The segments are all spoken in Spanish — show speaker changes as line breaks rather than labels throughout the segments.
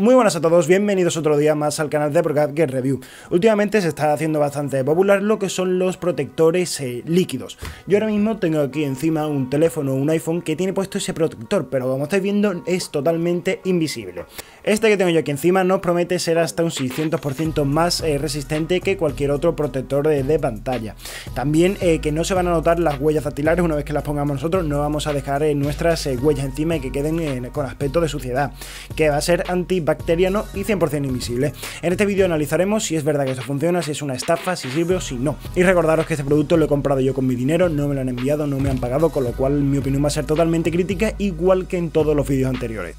Muy buenas a todos, bienvenidos otro día más al canal de ProCAD Review. Últimamente se está haciendo bastante popular lo que son los protectores eh, líquidos. Yo ahora mismo tengo aquí encima un teléfono, un iPhone que tiene puesto ese protector, pero como estáis viendo es totalmente invisible. Este que tengo yo aquí encima nos promete ser hasta un 600% más eh, resistente que cualquier otro protector de, pantalla. También eh, que no se van a notar las huellas dactilares una vez que las pongamos nosotros, no vamos a dejar nuestras huellas encima y que queden con aspecto de suciedad, que va a ser anti bacteriano y 100% invisible. En este vídeo analizaremos si es verdad que eso funciona, si es una estafa, si sirve o si no. Y recordaros que este producto lo he comprado yo con mi dinero, no me lo han enviado, no me han pagado, con lo cual mi opinión va a ser totalmente crítica, igual que en todos los vídeos anteriores.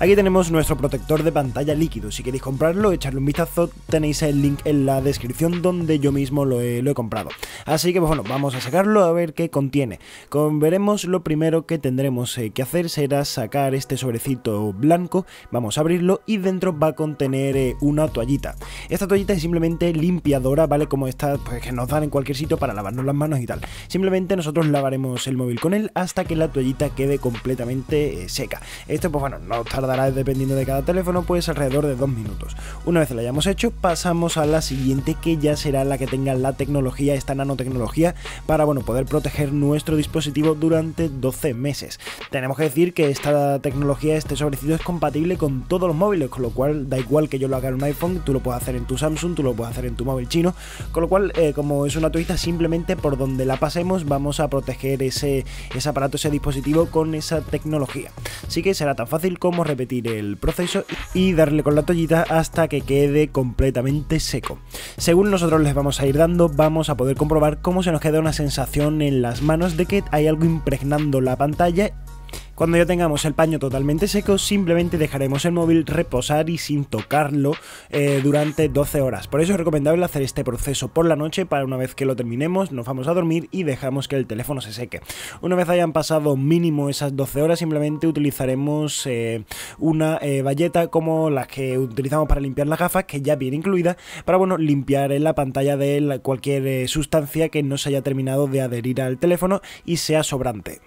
Aquí tenemos nuestro protector de pantalla líquido. Si queréis comprarlo, echarle un vistazo, tenéis el link en la descripción donde yo mismo lo he, comprado. Así que pues, bueno, vamos a sacarlo a ver qué contiene. Como veremos, lo primero que tendremos eh, que hacer será sacar este sobrecito blanco, vamos a abrirlo y dentro va a contener eh, una toallita. Esta toallita es simplemente limpiadora, ¿vale? Como estas pues, que nos dan en cualquier sitio para lavarnos las manos y tal. Simplemente nosotros lavaremos el móvil con él hasta que la toallita quede completamente eh, seca. Esto pues bueno, no tarda dependiendo de cada teléfono, pues alrededor de dos minutos. Una vez la hayamos hecho, pasamos a la siguiente que ya será la que tenga la tecnología, esta nanotecnología, para bueno, poder proteger nuestro dispositivo durante 12 meses. Tenemos que decir que esta tecnología, este sobrecito es compatible con todos los móviles, con lo cual da igual que yo lo haga en un iPhone, tú lo puedes hacer en tu Samsung, tú lo puedes hacer en tu móvil chino, con lo cual eh, como es una turista simplemente por donde la pasemos vamos a proteger ese, ese aparato, ese dispositivo con esa tecnología. Así que será tan fácil como repetir el proceso y darle con la toallita hasta que quede completamente seco. Según nosotros les vamos a ir dando, vamos a poder comprobar cómo se nos queda una sensación en las manos de que hay algo impregnando la pantalla cuando ya tengamos el paño totalmente seco, simplemente dejaremos el móvil reposar y sin tocarlo eh, durante 12 horas. Por eso es recomendable hacer este proceso por la noche para una vez que lo terminemos, nos vamos a dormir y dejamos que el teléfono se seque. Una vez hayan pasado mínimo esas 12 horas, simplemente utilizaremos eh, una eh, valleta como las que utilizamos para limpiar las gafas, que ya viene incluida, para bueno, limpiar en la pantalla de cualquier eh, sustancia que no se haya terminado de adherir al teléfono y sea sobrante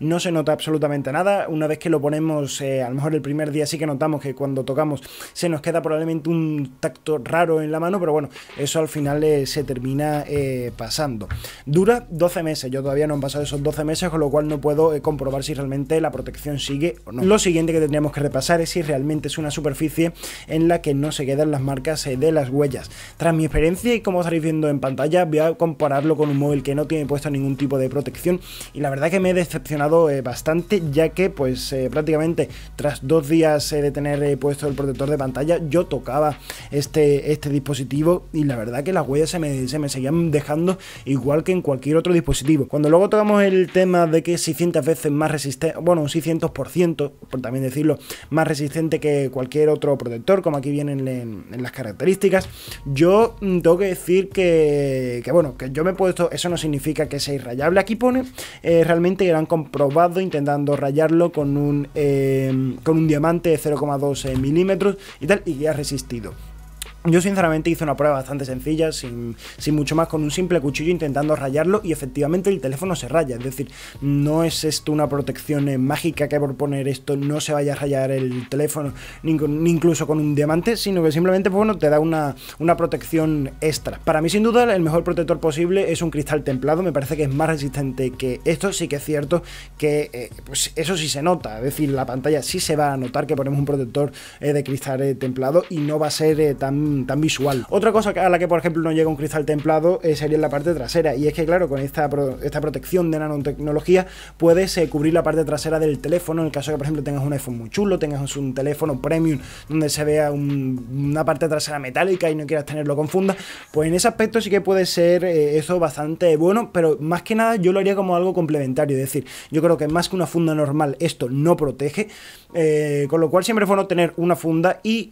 no se nota absolutamente nada. Una vez que lo ponemos, eh, a lo mejor el primer día sí que notamos que cuando tocamos se nos queda probablemente un tacto raro en la mano, pero bueno, eso al final eh, se termina eh, pasando. Dura 12 meses, yo todavía no han pasado esos 12 meses, con lo cual no puedo comprobar si realmente la protección sigue o no. Lo siguiente que tendríamos que repasar es si realmente es una superficie en la que no se quedan las marcas de las huellas. Tras mi experiencia y como estaréis viendo en pantalla, voy a compararlo con un móvil que no tiene puesto ningún tipo de protección y la verdad que me he decepcionado eh, bastante, ya que pues eh, prácticamente tras dos días eh, de tener puesto el protector de pantalla, yo tocaba este, este dispositivo y la verdad que las huellas se me, se me seguían dejando igual que en cualquier otro dispositivo. Cuando luego tocamos el tema de que 600 veces más resistente, bueno, un 600%, por también decirlo, más resistente que cualquier otro protector, como aquí vienen en, las características, yo mm, tengo que decir que, bueno, que yo me he puesto, eso no significa que sea irrayable. Aquí pone realmente gran robado intentando rayarlo con un, eh, con un diamante de 0,2 eh, milímetros y tal, y que ha resistido. Yo sinceramente hice una prueba bastante sencilla, sin, mucho más, con un simple cuchillo intentando rayarlo y efectivamente el teléfono se raya. Es decir, no es esto una protección eh, mágica que por poner esto no se vaya a rayar el teléfono, ni, incluso con un diamante, sino que simplemente pues, bueno, te da una, protección extra. Para mí sin duda el mejor protector posible es un cristal templado, me parece que es más resistente que esto, sí que es cierto que eh, pues eso sí se nota, es decir, la pantalla sí se va a notar que ponemos un protector eh, de cristal templado y no va a ser tan tan, visual. Otra cosa a la que, por ejemplo, no llega un cristal templado eh, sería en la parte trasera. Y es que, claro, con esta, esta protección de nanotecnología puedes eh, cubrir la parte trasera del teléfono. En el caso que, por ejemplo, tengas un iPhone muy chulo, tengas un teléfono premium donde se vea una parte trasera metálica y no quieras tenerlo con funda, pues en ese aspecto sí que puede ser eh, eso bastante bueno. Pero más que nada, yo lo haría como algo complementario. Es decir, yo creo que más que una funda normal, esto no protege. con lo cual, siempre es bueno tener una funda y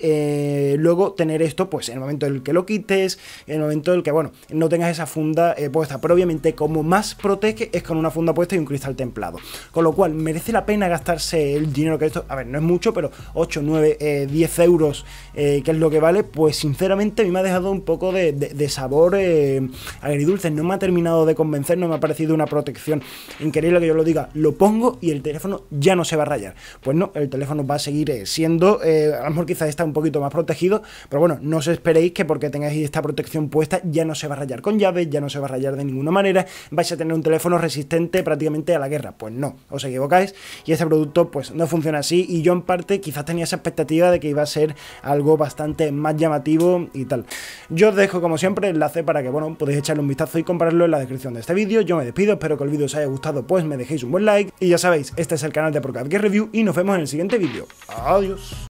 luego tener esto pues en el momento en el que lo quites, en el momento en el que, bueno, no tengas esa funda eh, puesta. Pero obviamente, como más protege, es con una funda puesta y un cristal templado. Con lo cual, merece la pena gastarse el dinero que esto, a ver, no es mucho, pero 8, 9, 10 euros, eh, que es lo que vale, pues sinceramente me ha dejado un poco de, de sabor eh, agridulce. No me ha terminado de convencer, no me ha parecido una protección increíble que yo lo diga. Lo pongo y el teléfono ya no se va a rayar. Pues no, el teléfono va a seguir siendo, a lo mejor quizás está un poquito más protegido, pero bueno, no no os esperéis que porque tengáis esta protección puesta ya no se va a rayar con llaves, ya no se va a rayar de ninguna manera, vais a tener un teléfono resistente prácticamente a la guerra. Pues no, os equivocáis y este producto pues no funciona así y yo en parte quizás tenía esa expectativa de que iba a ser algo bastante más llamativo y tal. Yo os dejo como siempre el enlace para que bueno, podéis echarle un vistazo y comprarlo en la descripción de este vídeo. Yo me despido, espero que el vídeo os haya gustado, pues me dejéis un buen like y ya sabéis, este es el canal de Procad Review y nos vemos en el siguiente vídeo. Adiós.